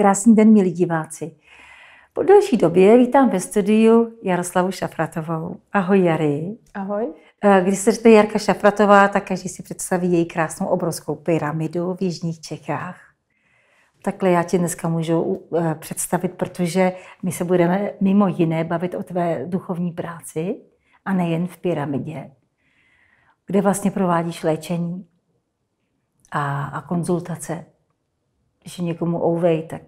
Krásný den, milí diváci. Po delší době vítám ve studiu Jaroslavu Šafratovou. Ahoj, Jary. Ahoj. Eh, když se řekne Jarka Šafratová, tak každý si představí její krásnou obrovskou pyramidu v jižních Čechách. Takhle já ti dneska můžu eh, představit, protože my se budeme mimo jiné bavit o tvé duchovní práci a nejen v pyramidě, kde vlastně provádíš léčení a, a konzultace. Když je někomu ouvej, tak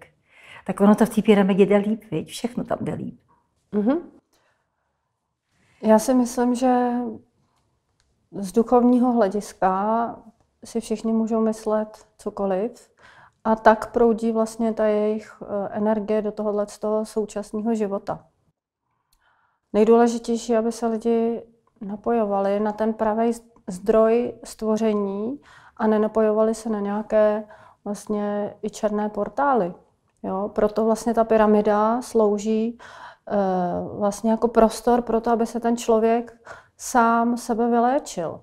tak ono to v té pyramidě jde líp, viď? všechno tam jde líp. Mm-hmm. Já si myslím, že z duchovního hlediska si všichni můžou myslet cokoliv a tak proudí vlastně ta jejich eh, energie do tohohle z toho současného života. Nejdůležitější, aby se lidi napojovali na ten pravý zdroj stvoření a nenapojovali se na nějaké vlastně i černé portály. Jo, proto vlastně ta pyramida slouží e, vlastně jako prostor pro to, aby se ten člověk sám sebe vyléčil.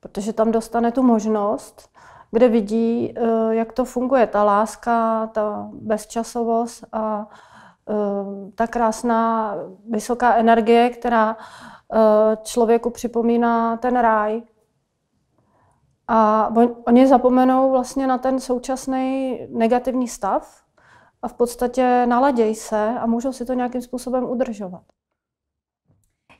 Protože tam dostane tu možnost, kde vidí, e, jak to funguje. Ta láska, ta bezčasovost a e, ta krásná vysoká energie, která člověku připomíná ten ráj. A oni zapomenou vlastně na ten současný negativní stav, a v podstatě naladěj se a můžou si to nějakým způsobem udržovat.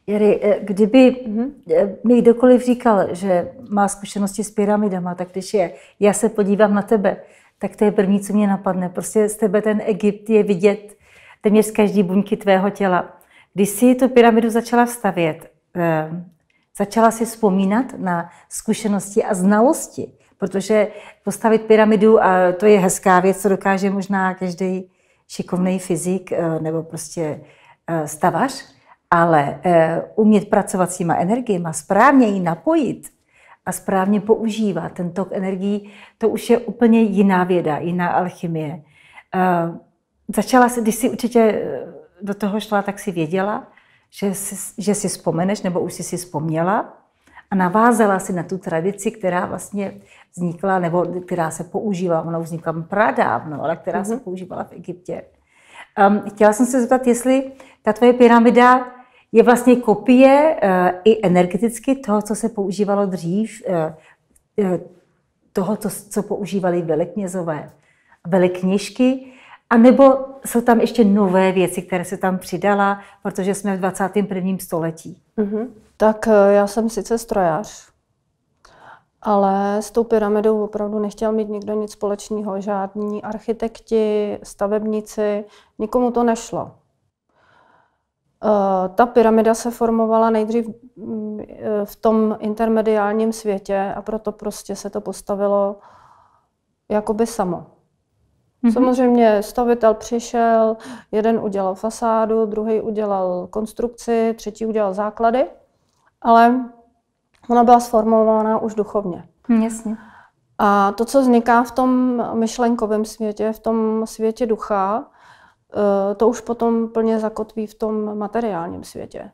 Jary, eh, kdyby mhm. eh, mi kdokoliv říkal, že má zkušenosti s pyramidama, tak když je, já se podívám na tebe, tak to je první, co mě napadne. Prostě z tebe ten Egypt je vidět téměř z každý buňky tvého těla. Když jsi tu pyramidu začala stavět, eh, začala si vzpomínat na zkušenosti a znalosti, Protože postavit pyramidu, a to je hezká věc, co dokáže možná každý šikovný fyzik eh, nebo prostě eh, stavař, ale eh, umět pracovat s těma energiema, správně ji napojit a správně používat ten tok energií, to už je úplně jiná věda, jiná alchymie. Začala se, když si určitě do toho šla, tak si věděla, že si, že si vzpomeneš, nebo už jsi si vzpomněla, a navázala si na tu tradici, která vlastně vznikla, nebo která se používala, ona vznikla pradávno, ale která mm-hmm. se mhm. používala v Egyptě. Um, chtěla jsem se zeptat, jestli ta tvoje pyramida je vlastně kopie uh, i energeticky toho, co se používalo dřív, uh, uh, toho, co, co používali velikněžky, a nebo jsou tam ještě nové věci, které se tam přidala, protože jsme v 21. století. Mm-hmm. Tak eh, já jsem sice strojař, ale s tou pyramidou opravdu nechtěl mít nikdo nic společného. Žádní architekti, stavebníci, nikomu to nešlo. Eh, ta pyramida se formovala nejdřív mm, eh, v tom intermediálním světě a proto prostě se to postavilo jakoby samo. Mm-hmm. Samozřejmě stavitel přišel, jeden udělal fasádu, druhý udělal konstrukci, třetí udělal základy ale ona byla sformovaná už duchovně. Jasně. A to, co vzniká v tom myšlenkovém světě, v tom světě ducha, eh, to už potom plně zakotví v tom materiálním světě.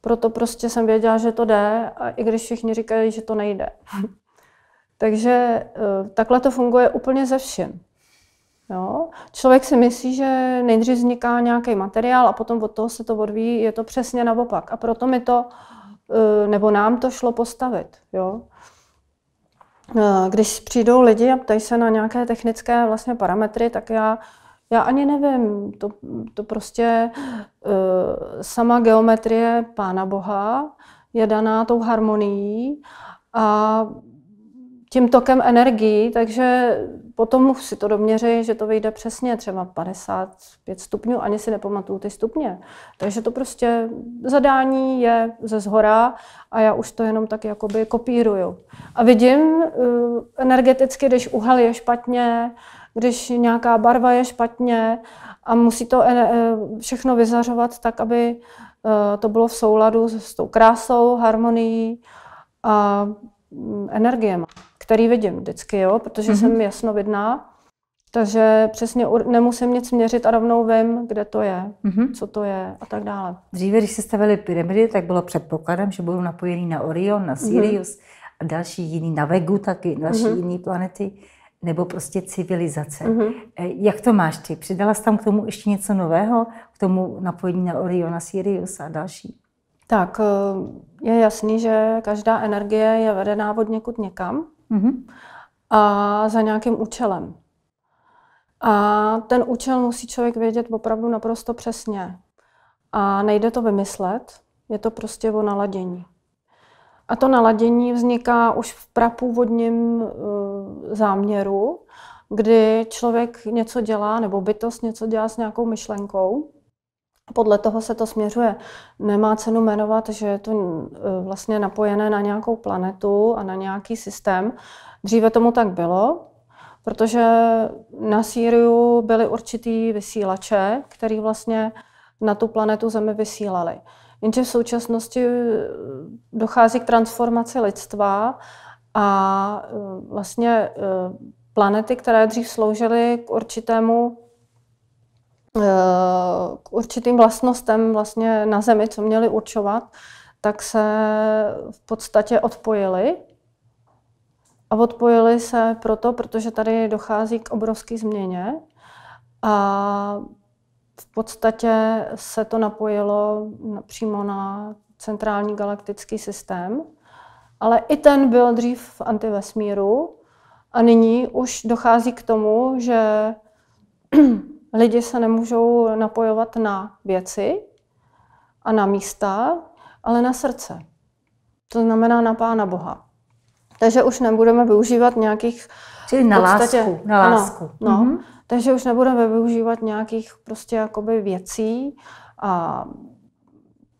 Proto prostě jsem věděla, že to jde, a i když všichni říkají, že to nejde. Takže eh, takhle to funguje úplně ze všem. Jo? Člověk si myslí, že nejdřív vzniká nějaký materiál a potom od toho se to odvíjí, je to přesně naopak. A proto mi to uh, Eh, nebo nám to šlo postavit. Jo? Eh, když přijdou lidi a ptají se na nějaké technické vlastně parametry, tak já já ani nevím, to, to prostě eh, sama geometrie Pána Boha je daná tou harmonií a tím tokem energií, takže potom si to doměří, že to vyjde přesně třeba 55 stupňů, ani si nepamatuju ty stupně. Takže to prostě zadání je ze zhora a já už to jenom tak jakoby kopíruju. A vidím eh, energeticky, když uhel je špatně, když nějaká barva je špatně a musí to eh, všechno vyzařovat tak, aby eh, to bylo v souladu s tou krásou, harmonií a mm, energiemi který vidím vždycky, jo, protože mm-hmm. jsem jasnovidná, takže přesně nemusím nic měřit a rovnou vím, kde to je, mm-hmm. co to je a tak dále. Dříve, když se stavili pyramidy, tak bylo předpokladem, že budou napojený na Orion, na mhm. Sirius mm-hmm. a další jiný, na Vegu taky, další mm-hmm. jiný planety, nebo prostě civilizace. Mm-hmm. Jak to máš ty? Přidala jsi tam k tomu ještě něco nového, k tomu napojení na Orion, na Sirius a další? Tak eh, je jasný, že každá energie je vedená od někud někam. Mm-hmm. A za nějakým účelem. A ten účel musí člověk vědět opravdu naprosto přesně. A nejde to vymyslet, je to prostě o naladění. A to naladění vzniká už v prapůvodním eh, záměru, kdy člověk něco dělá, nebo bytost něco dělá s nějakou myšlenkou, podle toho se to směřuje. Nemá cenu jmenovat, že je to e, vlastně napojené na nějakou planetu a na nějaký systém. Dříve tomu tak bylo, protože na Sýriu byly určitý vysílače, který vlastně na tu planetu Zemi vysílali. Jenže v současnosti e, dochází k transformaci lidstva a e, vlastně planety, které dřív sloužily k určitému k určitým vlastnostem vlastně na Zemi, co měli určovat, tak se v podstatě odpojili. A odpojili se proto, protože tady dochází k obrovské změně a v podstatě se to napojilo přímo na centrální galaktický systém, ale i ten byl dřív v antivesmíru a nyní už dochází k tomu, že lidi se nemůžou napojovat na věci a na místa, ale na srdce. To znamená na Pána Boha. Takže už nebudeme využívat nějakých... Čili na podstatě, lásku. Na lásku. Ano, mm-hmm. Takže už nebudeme využívat nějakých prostě jakoby věcí a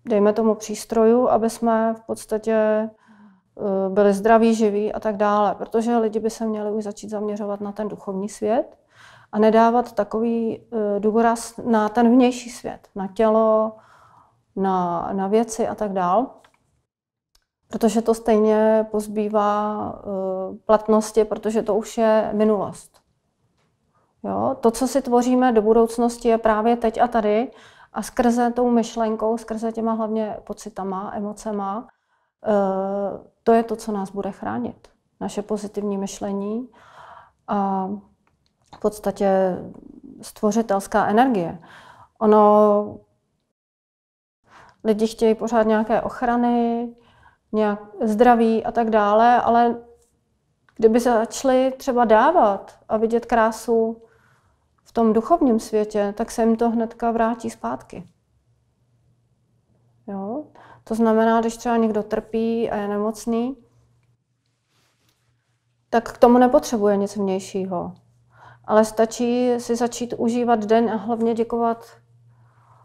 dejme tomu přístrojů, aby jsme v podstatě eh, byli zdraví, živí a tak dále. Protože lidi by se měli už začít zaměřovat na ten duchovní svět a nedávat takový eh, důraz na ten vnější svět, na tělo, na, na věci a tak dál. Protože to stejně pozbývá eh, platnosti, protože to už je minulost. Jo? To, co si tvoříme do budoucnosti, je právě teď a tady a skrze tou myšlenkou, skrze těma hlavně pocitama, emocema, eh, to je to, co nás bude chránit. Naše pozitivní myšlení a v podstatě stvořitelská energie. Ono, lidi chtějí pořád nějaké ochrany, nějak zdraví a tak dále, ale kdyby začali třeba dávat a vidět krásu v tom duchovním světě, tak se jim to hnedka vrátí zpátky. Jo? To znamená, když třeba někdo trpí a je nemocný, tak k tomu nepotřebuje nic vnějšího ale stačí si začít užívat den a hlavně děkovat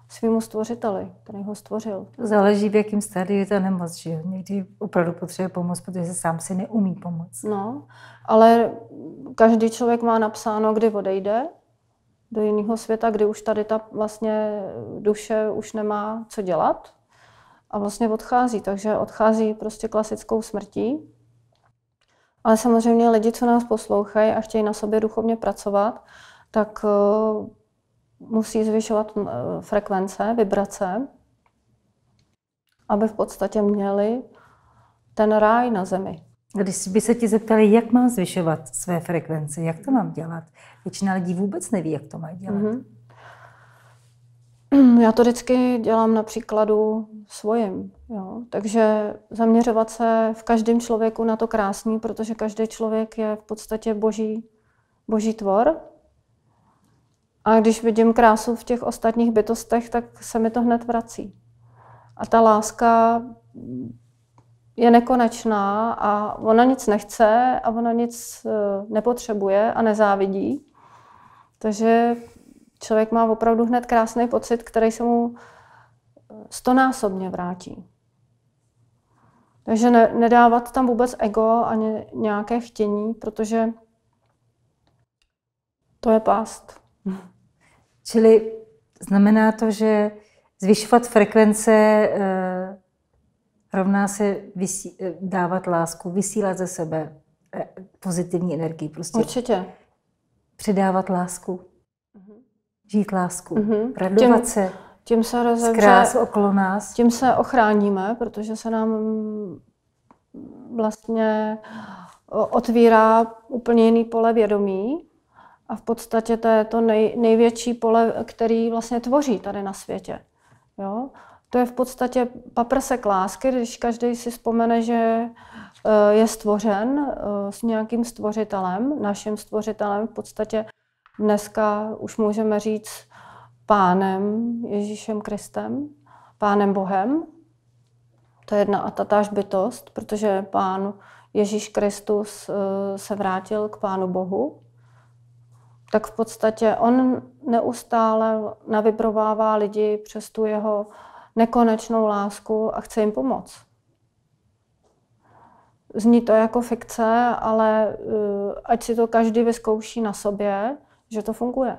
svýmu stvořiteli, který ho stvořil. Záleží, v jakém stádiu je ta nemoc, že jo? Někdy opravdu potřebuje pomoc, protože se sám si neumí pomoct. No, ale každý člověk má napsáno, kdy odejde do jiného světa, kdy už tady ta vlastně duše už nemá co dělat a vlastně odchází. Takže odchází prostě klasickou smrtí, ale samozřejmě lidi, co nás poslouchají a chtějí na sobě duchovně pracovat, tak eh, musí zvyšovat eh, frekvence, vibrace, aby v podstatě měli ten ráj na zemi. Když by se ti zeptali, jak mám zvyšovat své frekvence, jak to mám dělat, většina lidí vůbec neví, jak to mají dělat. Mm-hmm. já to vždycky dělám na příkladu svojim. Jo. Takže zaměřovat se v každém člověku na to krásný, protože každý člověk je v podstatě boží, boží tvor. A když vidím krásu v těch ostatních bytostech, tak se mi to hned vrací. A ta láska je nekonečná a ona nic nechce a ona nic eh, nepotřebuje a nezávidí. Takže člověk má opravdu hned krásný pocit, který se mu eh, stonásobně vrátí. Takže ne, nedávat tam vůbec ego ani nějaké chtění, protože to je past. Čili znamená to, že zvyšovat frekvence eh, rovná se vysí, eh, dávat lásku, vysílat ze sebe eh, pozitivní energii. Prostě Určitě. Předávat lásku žít lásku, mm-hmm. radovat tím, se. Tím se rozevře, okolo nás. Tím se ochráníme, protože se nám vlastně otvírá úplně jiný pole vědomí a v podstatě to je to nej, největší pole, který vlastně tvoří tady na světě. Jo? To je v podstatě paprsek lásky, když každý si vzpomene, že eh, je stvořen eh, s nějakým stvořitelem, naším stvořitelem v podstatě Dneska už můžeme říct pánem Ježíšem Kristem, pánem Bohem. To je jedna a tatáž bytost, protože pán Ježíš Kristus eh, se vrátil k pánu Bohu. Tak v podstatě on neustále navibrovává lidi přes tu jeho nekonečnou lásku a chce jim pomoct. Zní to jako fikce, ale eh, ať si to každý vyzkouší na sobě, že to funguje.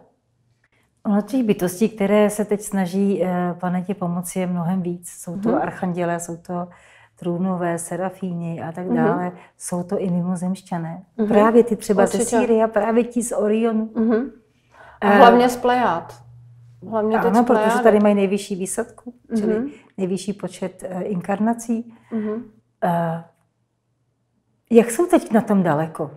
Ono těch bytostí, které se teď snaží eh, planetě pomoci, je mnohem víc. Jsou to mm-hmm. archanděle, jsou to trůnové, serafíni a tak mhm. dále. Mm-hmm. Jsou to i mimozemšťané. Mm-hmm. Právě ty třeba Určitě. ze Sýrie, právě ti z Orionu. Mm-hmm. A eh, hlavně z Plejád. Hlavně ano, protože tady mají nejvyšší výsadku, čili mm-hmm. nejvyšší počet uh, inkarnací. Mm-hmm. Uh, jak jsou teď na tom daleko?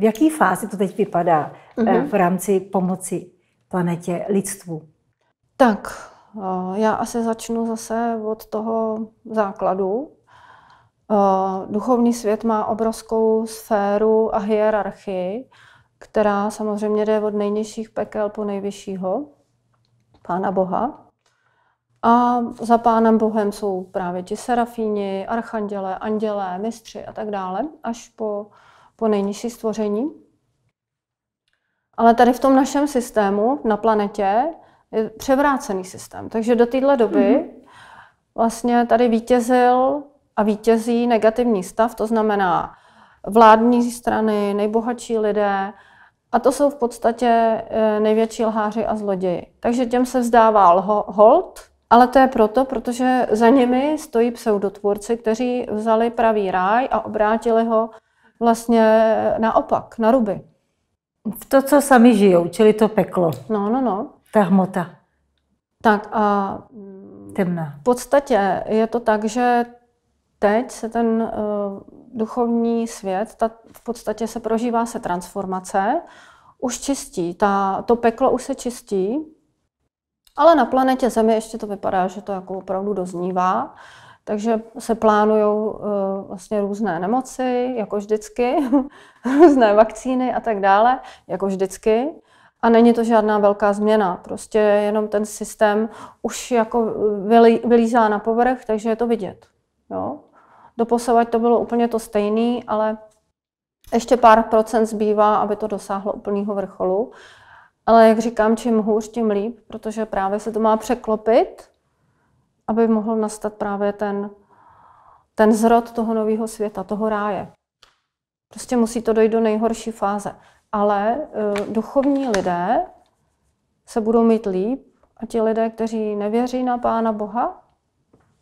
V jaké fázi to teď vypadá mm-hmm. v rámci pomoci planetě, lidstvu? Tak, eh, já asi začnu zase od toho základu. Eh, duchovní svět má obrovskou sféru a hierarchii, která samozřejmě jde od nejnižších pekel po nejvyššího, Pána Boha. A za Pánem Bohem jsou právě ti serafíni, archanděle, andělé, mistři a tak dále, až po po nejnižší stvoření. Ale tady v tom našem systému na planetě je převrácený systém. Takže do téhle doby mm-hmm. vlastně tady vítězil a vítězí negativní stav, to znamená vládní strany, nejbohatší lidé, a to jsou v podstatě eh, největší lháři a zloději. Takže těm se vzdává hold, ale to je proto, protože za nimi stojí pseudotvůrci, kteří vzali pravý ráj a obrátili ho vlastně naopak, na ruby. V to, co sami žijou, čili to peklo. No, no, no. Ta hmota. Tak a... Temná. V podstatě je to tak, že teď se ten uh, duchovní svět, ta, v podstatě se prožívá se transformace, už čistí, ta, to peklo už se čistí, ale na planetě Země ještě to vypadá, že to jako opravdu doznívá. Takže se plánují eh, vlastně různé nemoci, jako vždycky, různé vakcíny a tak dále, jako vždycky. A není to žádná velká změna, prostě jenom ten systém už jako eh, vylízá na povrch, takže je to vidět. Jo? Doposovat to bylo úplně to stejné, ale ještě pár procent zbývá, aby to dosáhlo úplného vrcholu. Ale jak říkám, čím hůř, tím líp, protože právě se to má překlopit aby mohl nastat právě ten, ten zrod toho nového světa, toho ráje. Prostě musí to dojít do nejhorší fáze. Ale uh, duchovní lidé se budou mít líp a ti lidé, kteří nevěří na Pána Boha,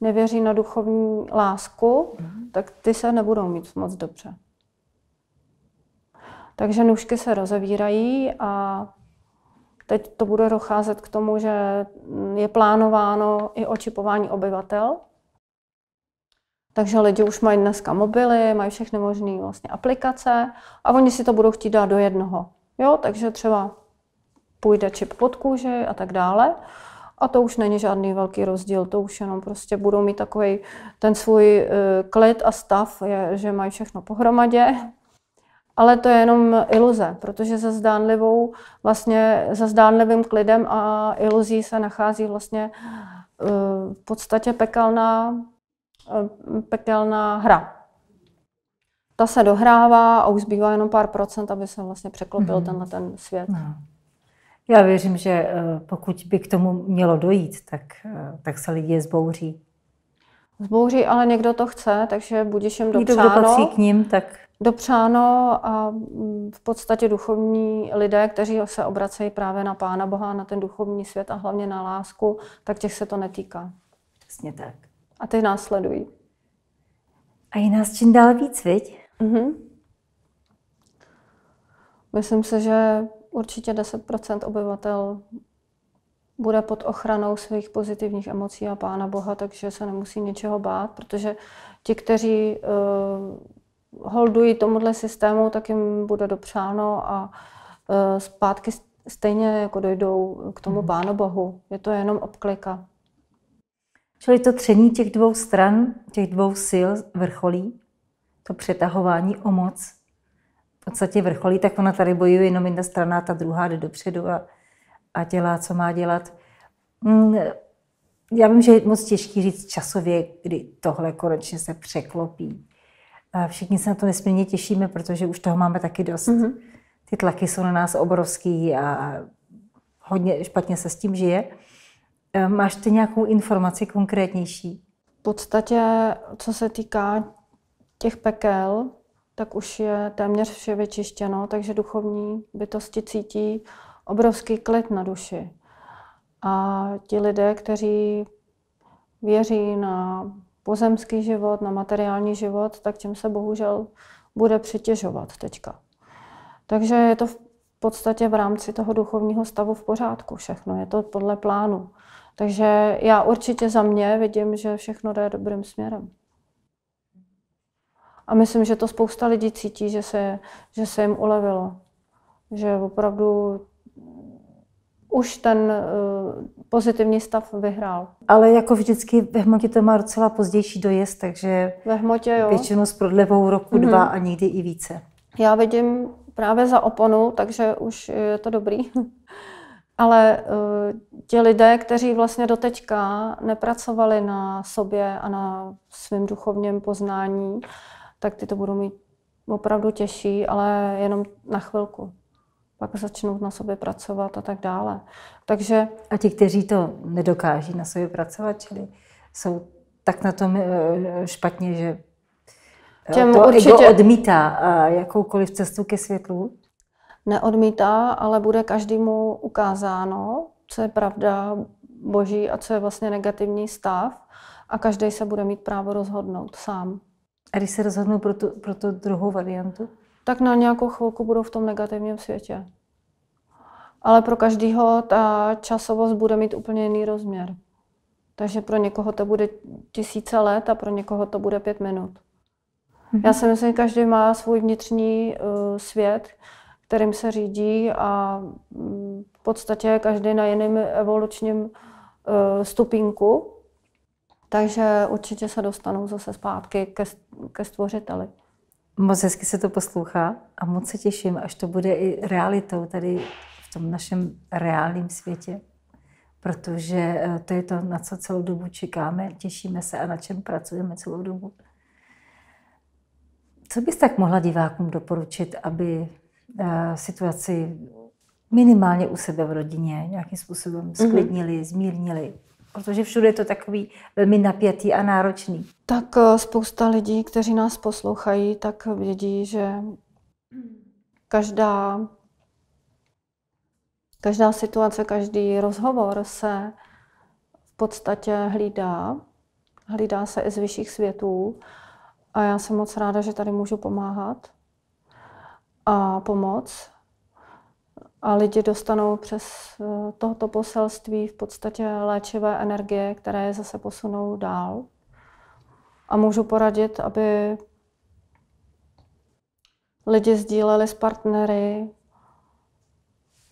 nevěří na duchovní lásku, mm-hmm. tak ty se nebudou mít moc dobře. Takže nůžky se rozevírají a Teď to bude docházet k tomu, že je plánováno i očipování obyvatel, takže lidi už mají dneska mobily, mají všechny možné vlastně aplikace a oni si to budou chtít dát do jednoho. Jo, takže třeba půjde čip pod kůži a tak dále. A to už není žádný velký rozdíl, to už jenom prostě budou mít takový ten svůj eh, klid a stav, že mají všechno pohromadě, ale to je jenom iluze, protože za, zdánlivou, vlastně, za zdánlivým klidem a iluzí se nachází vlastně eh, v podstatě pekelná, eh, pekelná hra. Ta se dohrává a už zbývá jenom pár procent, aby se vlastně překlopil mm. tenhle ten svět. No. Já věřím, že eh, pokud by k tomu mělo dojít, tak, tak se lidi zbouří. Zbouří, ale někdo to chce, takže budeš jim dopřáno. Někdo, kdo patří k ním, tak dopřáno a mm, v podstatě duchovní lidé, kteří se obracejí právě na Pána Boha, na ten duchovní svět a hlavně na lásku, tak těch se to netýká. Přesně tak. A ty následují. A je nás čím dál víc, viď? Mm-hmm. Myslím se, že určitě 10% obyvatel bude pod ochranou svých pozitivních emocí a Pána Boha, takže se nemusí ničeho bát, protože ti, kteří eh, holdují tomuhle systému, tak jim bude dopřáno a e, zpátky stejně jako dojdou k tomu mhm. Pánu Bohu. Je to jenom obklika. Čili to tření těch dvou stran, těch dvou sil vrcholí, to přetahování o moc v podstatě vrcholí, tak ona tady bojuje jenom jedna strana, ta druhá jde dopředu a, a dělá, co má dělat. Mm, já vím, že je moc těžký říct časově, kdy tohle konečně se překlopí. Všichni se na to nesmírně těšíme, protože už toho máme taky dost. Mm-hmm. Ty tlaky jsou na nás obrovský a hodně špatně se s tím žije. E, máš ty nějakou informaci konkrétnější? V podstatě, co se týká těch pekel, tak už je téměř vše vyčištěno, takže duchovní bytosti cítí obrovský klid na duši. A ti lidé, kteří věří na pozemský život, na materiální život, tak tím se bohužel bude přetěžovat teďka. Takže je to v podstatě v rámci toho duchovního stavu v pořádku všechno, je to podle plánu. Takže já určitě za mě vidím, že všechno jde dobrým směrem. A myslím, že to spousta lidí cítí, že se, že se jim ulevilo. Že opravdu už ten eh, pozitivní stav vyhrál. Ale jako vždycky ve hmotě to má docela pozdější dojezd, takže ve hmotě, jo. většinou s prodlevou roku, mm-hmm. dva a někdy i více. Já vidím právě za oponu, takže už je to dobrý. Ale uh, ti lidé, kteří vlastně doteďka nepracovali na sobě a na svém duchovním poznání, tak ty to budou mít opravdu těžší, ale jenom na chvilku pak začnou na sobě pracovat a tak dále. Takže... A ti, kteří to nedokáží na sobě pracovat, čili jsou tak na tom eh, špatně, že eh, Těm to určitě... ego odmítá eh, jakoukoliv cestu ke světlu? Neodmítá, ale bude každému ukázáno, co je pravda boží a co je vlastně negativní stav a každý se bude mít právo rozhodnout sám. A když se rozhodnou pro tu, pro tu druhou variantu? Tak na nějakou chvilku budou v tom negativním světě ale pro každého ta časovost bude mít úplně jiný rozměr. Takže pro někoho to bude tisíce let a pro někoho to bude pět minut. Mhm. Já si myslím, že každý má svůj vnitřní uh, svět, kterým se řídí a mm, v podstatě každý na jiném evolučním uh, stupínku. Takže určitě se dostanou zase zpátky ke, ke stvořiteli. Moc hezky se to poslouchá a moc se těším, až to bude i realitou tady v tom našem reálném světě, protože eh, to je to, na co celou dobu čekáme, těšíme se a na čem pracujeme celou dobu. Co bys tak mohla divákům doporučit, aby eh, situaci minimálně u sebe v rodině nějakým způsobem sklidnili, mhm. mm-hmm. zmírnili? Protože všude je to takový velmi napětý a náročný. Tak eh, spousta lidí, kteří nás poslouchají, tak vědí, že každá Každá situace, každý rozhovor se v podstatě hlídá. Hlídá se i z vyšších světů. A já jsem moc ráda, že tady můžu pomáhat a pomoc. A lidi dostanou přes eh, tohoto poselství v podstatě léčivé energie, které je zase posunou dál. A můžu poradit, aby lidi sdíleli s partnery,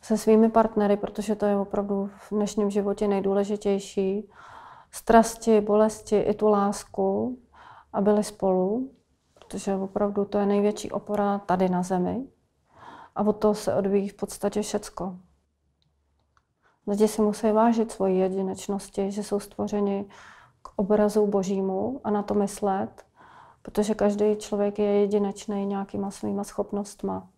se svými partnery, protože to je opravdu v dnešním životě nejdůležitější. Strasti, bolesti, i tu lásku a byli spolu, protože opravdu to je největší opora tady na zemi a od toho se odvíjí v podstatě všecko. Lidi si musí vážit svoji jedinečnosti, že jsou stvořeni k obrazu božímu a na to myslet, protože každý člověk je jedinečný nějakýma svýma schopnostma.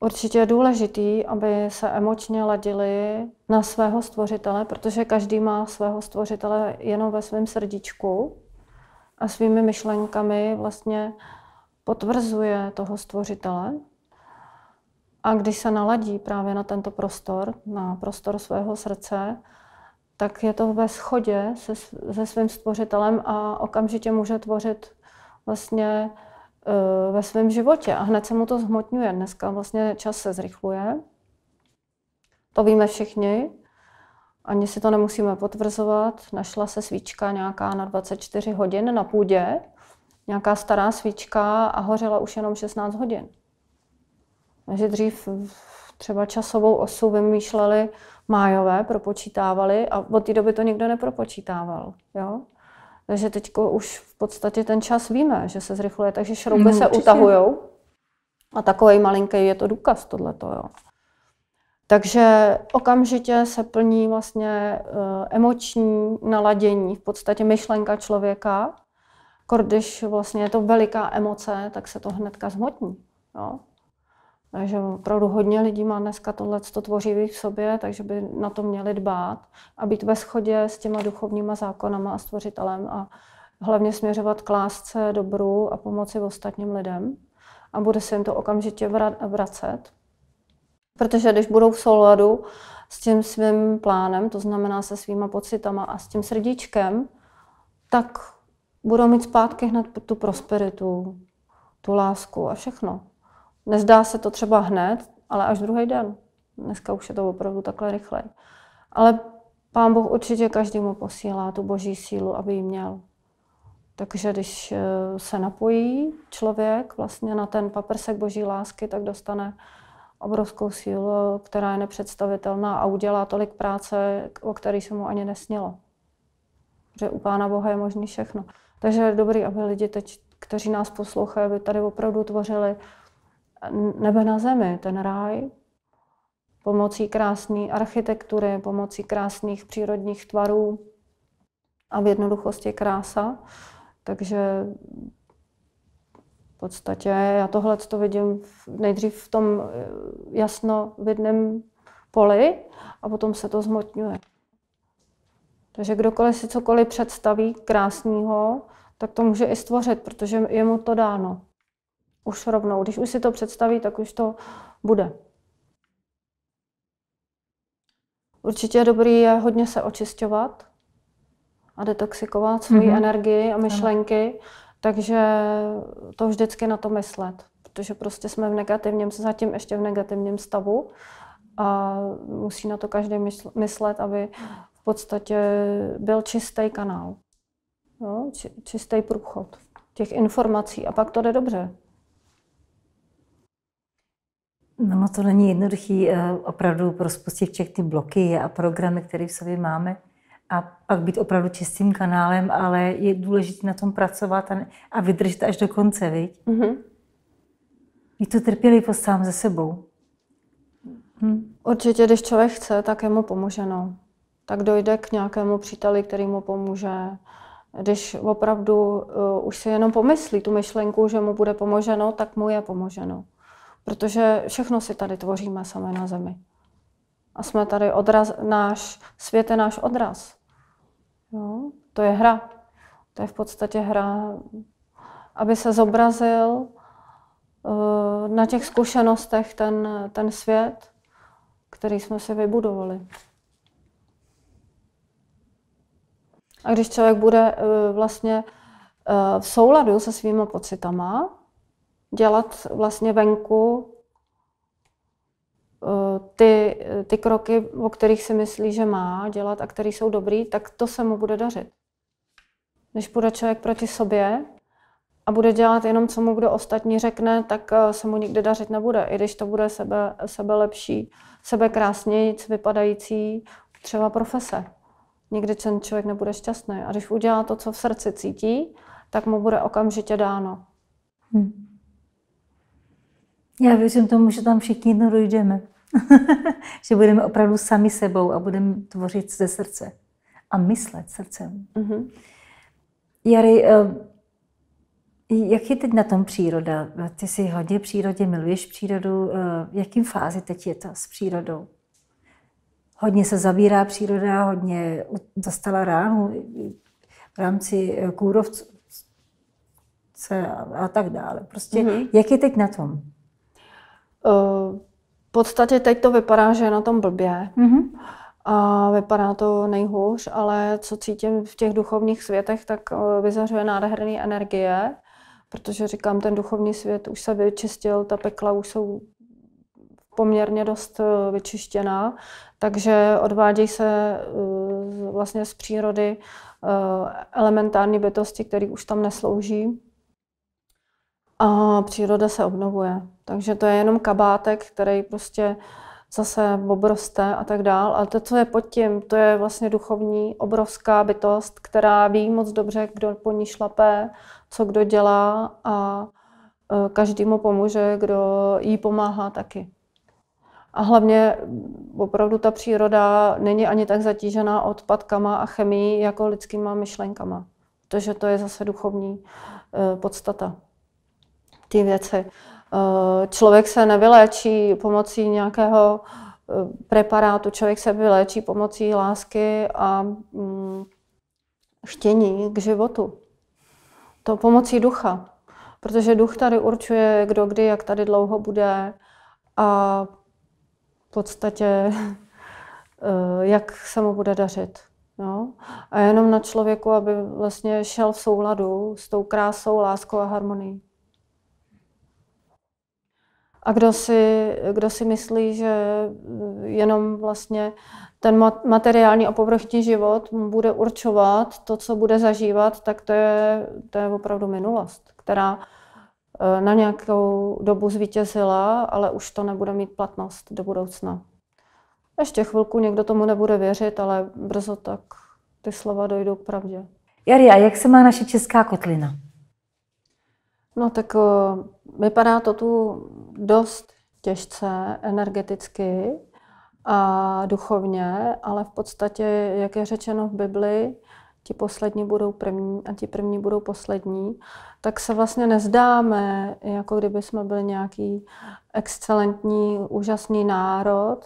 Určitě je důležitý, aby se emočně ladili na svého stvořitele, protože každý má svého stvořitele jenom ve svém srdíčku a svými myšlenkami vlastně potvrzuje toho stvořitele. A když se naladí právě na tento prostor, na prostor svého srdce, tak je to ve shodě se, se svým stvořitelem a okamžitě může tvořit vlastně Eh, ve svém životě a hned se mu to zhmotňuje. Dneska vlastně čas se zrychluje, to víme všichni, ani si to nemusíme potvrzovat. Našla se svíčka nějaká na 24 hodin na půdě, nějaká stará svíčka a hořela už jenom 16 hodin. Takže dřív třeba časovou osu vymýšleli májové, propočítávali a od té doby to nikdo nepropočítával. Jo? Takže teď už v podstatě ten čas víme, že se zrychluje, takže šrouby no, se utahují. A takový malinký je to důkaz tohleto, jo. Takže okamžitě se plní vlastně eh, emoční naladění, v podstatě myšlenka člověka. Když vlastně je to veliká emoce, tak se to hnedka zhmotní. Jo? Takže opravdu hodně lidí má dneska tohle tvořivý v sobě, takže by na to měli dbát a být ve shodě s těma duchovníma zákonama a stvořitelem a hlavně směřovat k lásce, dobru a pomoci ostatním lidem. A bude se jim to okamžitě vracet. Protože když budou v souladu s tím svým plánem, to znamená se svýma pocitama a s tím srdíčkem, tak budou mít zpátky hned tu prosperitu, tu lásku a všechno. Nezdá se to třeba hned, ale až druhý den. Dneska už je to opravdu takhle rychle. Ale pán boh určitě každému posílá tu boží sílu, aby ji měl. Takže když eh, se napojí člověk vlastně na ten paprsek boží lásky, tak dostane obrovskou sílu, která je nepředstavitelná a udělá tolik práce, o který se mu ani nesnělo. Že u Pána Boha je možný všechno. Takže je dobrý, aby lidi teď, kteří nás poslouchají, aby tady opravdu tvořili nebe na zemi, ten ráj, pomocí krásné architektury, pomocí krásných přírodních tvarů a v jednoduchosti krása. Takže v podstatě já tohle to vidím nejdřív v tom eh, jasno vidném poli a potom se to zmotňuje. Takže kdokoliv si cokoliv představí krásného, tak to může i stvořit, protože je mu to dáno už rovnou. Když už si to představí, tak už to bude. Určitě dobrý je hodně se očisťovat a detoxikovat svoji mm-hmm. energii a myšlenky, ano. takže to vždycky na to myslet, protože prostě jsme v negativním, zatím ještě v negativním stavu a musí na to každý myslet, aby v podstatě byl čistý kanál, jo? Či, čistý průchod těch informací a pak to jde dobře. No, no, to není jednoduchý eh, opravdu rozpustit všechny ty bloky a programy, které v sobě máme a pak být opravdu čistým kanálem, ale je důležité na tom pracovat a, a vydržet až do konce, viď? Mm-hmm. Být to trpělivost sám ze sebou. Hm. Určitě, když člověk chce, tak je mu pomoženo. Tak dojde k nějakému příteli, který mu pomůže. Když opravdu uh, už si jenom pomyslí tu myšlenku, že mu bude pomoženo, tak mu je pomoženo. Protože všechno si tady tvoříme sami na zemi. A jsme tady odraz, náš svět je náš odraz. Jo? To je hra. To je v podstatě hra, aby se zobrazil eh, na těch zkušenostech ten, ten svět, který jsme si vybudovali. A když člověk bude eh, vlastně eh, v souladu se svýma pocitama, dělat vlastně venku eh, ty, ty kroky, o kterých si myslí, že má dělat a které jsou dobrý, tak to se mu bude dařit. Když bude člověk proti sobě a bude dělat jenom, co mu kdo ostatní řekne, tak eh, se mu nikdy dařit nebude. I když to bude sebe, sebe lepší, sebe krásněji, vypadající třeba profese. Nikdy ten člověk nebude šťastný. A když udělá to, co v srdci cítí, tak mu bude okamžitě dáno. Hmm. Já věřím tomu, že tam všichni jednou dojdeme. že budeme opravdu sami sebou a budeme tvořit ze srdce. A myslet srdcem. Mm-hmm. Jary, eh, jak je teď na tom příroda? Ty jsi hodně přírodě, miluješ přírodu. V eh, jakým fázi teď je to s přírodou? Hodně se zavírá příroda, hodně dostala ránu v rámci eh, kůrovce a tak dále. Prostě mm-hmm. jak je teď na tom? Eh, v podstatě teď to vypadá, že je na tom blbě. Mm-hmm. A vypadá to nejhůř, ale co cítím v těch duchovních světech, tak eh, vyzařuje nádherné energie, protože říkám, ten duchovní svět už se vyčistil, ta pekla už jsou poměrně dost eh, vyčištěná, takže odvádějí se vlastně z přírody elementární bytosti, které už tam neslouží a příroda se obnovuje. Takže to je jenom kabátek, který prostě zase obroste a tak dál. Ale to, co je pod tím, to je vlastně duchovní obrovská bytost, která ví moc dobře, kdo po ní šlapé, co kdo dělá a e, každý mu pomůže, kdo jí pomáhá taky. A hlavně mm, opravdu ta příroda není ani tak zatížená odpadkama a chemií jako lidskýma myšlenkama, protože to je zase duchovní e, podstata ty věci. Eh, člověk se nevyléčí pomocí nějakého eh, preparátu, člověk se vyléčí pomocí lásky a chtění mm, k životu. To pomocí ducha, protože duch tady určuje, kdo kdy, jak tady dlouho bude a v podstatě, eh, jak se mu bude dařit. No? A jenom na člověku, aby vlastně šel v souladu s tou krásou, láskou a harmonií. A kdo si, kdo si myslí, že eh, jenom vlastně ten materiální a povrchní život bude určovat to, co bude zažívat, tak to je, to je opravdu minulost, která eh, na nějakou dobu zvítězila, ale už to nebude mít platnost do budoucna. Ještě chvilku někdo tomu nebude věřit, ale brzo tak ty slova dojdou k pravdě. Jari, a jak se má naše česká kotlina? No tak eh, vypadá to tu dost těžce energeticky a duchovně, ale v podstatě, jak je řečeno v Bibli, ti poslední budou první a ti první budou poslední, tak se vlastně nezdáme, jako kdyby jsme byli nějaký excelentní, úžasný národ,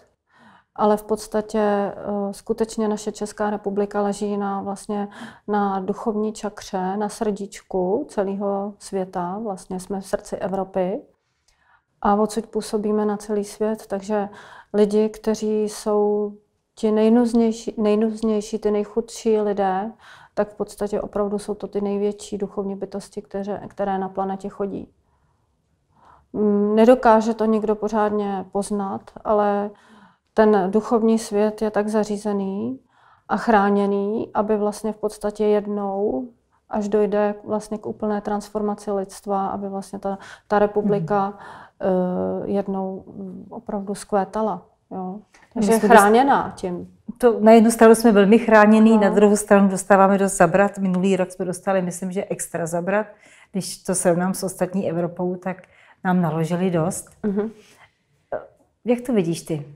ale v podstatě eh, skutečně naše Česká republika leží na, vlastně, na duchovní čakře, na srdíčku celého světa, vlastně jsme v srdci Evropy a odsud působíme na celý svět, takže lidi, kteří jsou ti nejnuznější, nejnuznější ty nejchudší lidé, tak v podstatě opravdu jsou to ty největší duchovní bytosti, které, které na planetě chodí. Mm, nedokáže to nikdo pořádně poznat, ale ten duchovní svět je tak zařízený a chráněný, aby vlastně v podstatě jednou, až dojde vlastně k úplné transformaci lidstva, aby vlastně ta, ta republika mhm. eh, mm. uh, jednou opravdu zkvétala. Jo. Takže je chráněná tím. To, na jednu stranu jsme velmi chráněný, no. na druhou stranu dostáváme dost zabrat. Minulý rok jsme dostali, myslím, že extra zabrat. Když to srovnám s ostatní Evropou, tak nám naložili dost. Mm-hmm. Jak to vidíš ty?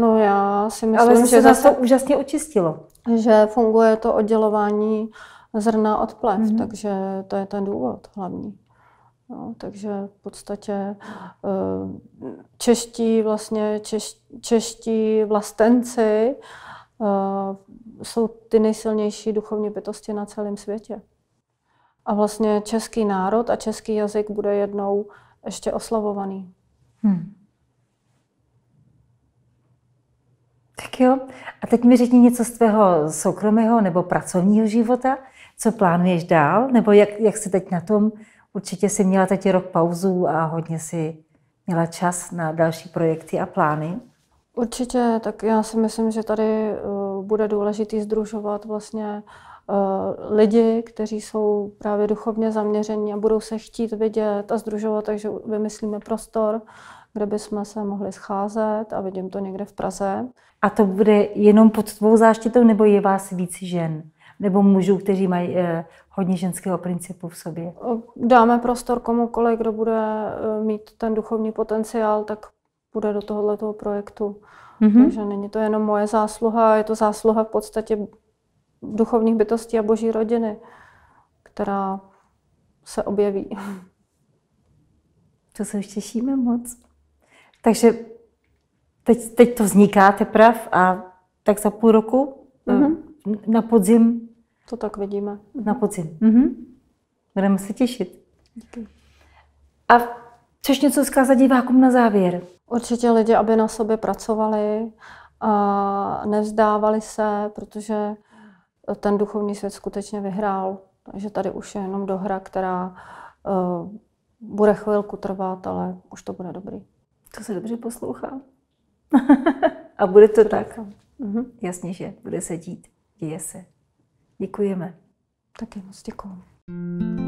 No já si myslím, Ale že zase to úžasně očistilo. Že funguje to oddělování zrna od plev, mm-hmm. takže to je ten důvod hlavní. No, takže v podstatě eh, čeští, vlastně, čeští vlastenci eh, jsou ty nejsilnější duchovní bytosti na celém světě. A vlastně český národ a český jazyk bude jednou ještě oslavovaný. Hmm. Tak jo. A teď mi řekni něco z tvého soukromého nebo pracovního života. Co plánuješ dál? Nebo jak, jak jsi teď na tom? Určitě jsi měla teď rok pauzu a hodně si měla čas na další projekty a plány. Určitě, tak já si myslím, že tady eh, bude důležitý združovat vlastně eh, lidi, kteří jsou právě duchovně zaměření a budou se chtít vidět a združovat, takže vymyslíme prostor, kde bychom se mohli scházet a vidím to někde v Praze. A to bude jenom pod tvou záštitou, nebo je vás víc žen? Nebo mužů, kteří mají eh, hodně ženského principu v sobě? Dáme prostor komukoliv, kdo bude eh, mít ten duchovní potenciál, tak bude do tohoto projektu. Mm-hmm. Takže není to jenom moje zásluha, je to zásluha v podstatě duchovních bytostí a boží rodiny, která se objeví. To se už těšíme moc. Takže teď, teď to vzniká teprve a tak za půl roku, mm-hmm. na podzim. To tak vidíme. Na podzim. Mm-hmm. Budeme se těšit. Díky. A chceš něco zkázat divákům na závěr? Určitě lidi, aby na sobě pracovali a nevzdávali se, protože ten duchovní svět skutečně vyhrál. Takže tady už je jenom dohra, která uh, bude chvilku trvat, ale už to bude dobrý. To se dobře poslouchá. A bude to, to tak. Doufám. Mhm. Jasně, že bude se dít. Děje se. Děkujeme. Taky moc děkuji.